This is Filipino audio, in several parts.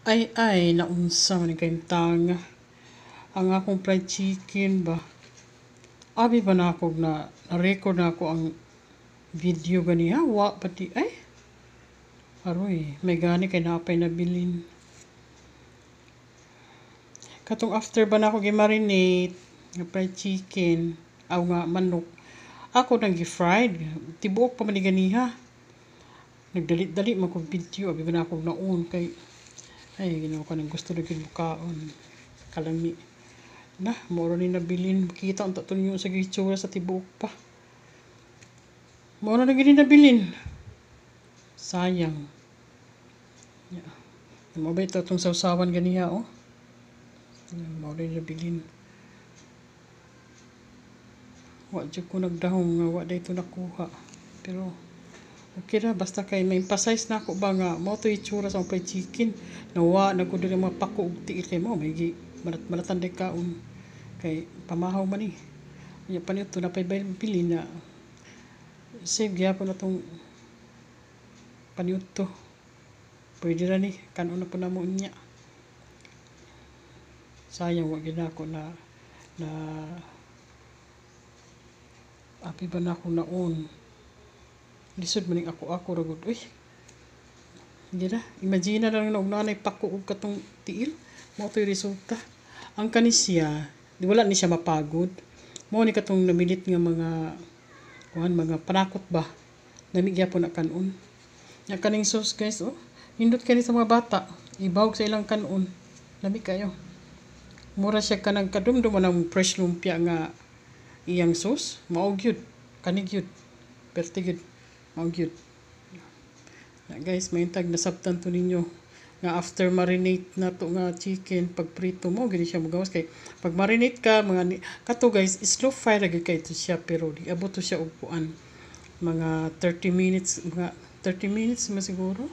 Ay ay, naunsa man kayong tanga. Ang akong fried chicken ba? Abi ba na ako na, na-record na ako ang video ganiya? Wa, pati ay. Aroy, may gani kay napay nabilin. Katong after ba na ako gimarinate, nga fried chicken, aw nga manok. Ako nang gi-fried, tibuok pa man ni ganiha. Nagdalit-dalit mag-video, abi ba na ako naon kay ay ginawa ko ng gusto na kaon kalami na moro ni nabilin kita ang tatunyo sa gitsura sa tibuok pa moro na gini nabilin sayang ya mo ba ito itong sausawan ganiya oh moro ni nabilin wa ko nagdahong nga wa dito nakuha pero Okay basta kay may emphasize na ako ba nga, mo to itsura sa pay chicken, na wa na ko diri mga pako og tiil kay mo, may gi, malat malatan de kaon. Kay pamahaw man ni. Eh. Ya pa nito na pay pili na. Save gyapon na tong paniuto. Pwede ra ni, kanon na po na mo niya. Sayang, wag na ako na, na, api ba na ako naon lisod maning ako ako ragod uy hindi na imagine na lang na nanay pako og katong tiil mo to resulta ang kanisya di wala ni siya mapagod mo ni katong namilit nga mga kuan mga panakot ba namigya po na kanon ya kaning sauce guys oh hindot kani sa mga bata ibawg sa ilang kanon lami kayo mura siya kanang kadumdum ng fresh lumpia nga iyang sauce mao gyud kanig yun perti gyud Mao oh, gyud. Na guys, may tag nasabtan to ninyo nga after marinate na to nga chicken pag prito mo gani siya magawas kay pag marinate ka mga kato guys slow fire lagi kay to siya pero di abot to siya og puan mga 30 minutes mga 30 minutes man siguro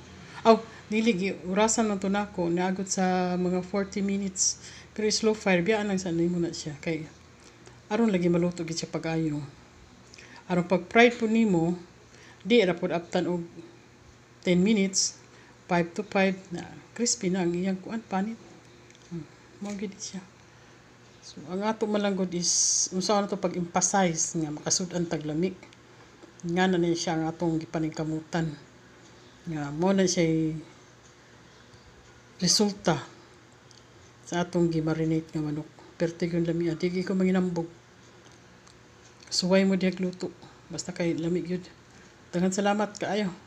aw oh, niligi urasan na to nako nagot sa mga 40 minutes pero slow fire biya lang sa nimo na siya kay aron lagi maluto gid siya pag-ayo aron pag fried po nimo Di rapod aptan og 10 minutes, 5 to 5 na crispy na ang iyang kuan panit. Hmm. Mo gid siya. So ang ato malanggod is unsa na to pag-emphasize nga makasud ang taglami. Nga na ni siya ang atong gipaningkamutan. Nga mo na siya resulta sa atong gimarinate nga manok. Pertigon lami adigi ah, ko manginambog. Suway mo diag luto. Basta kay lamig yun. Tangan salamat kaayo.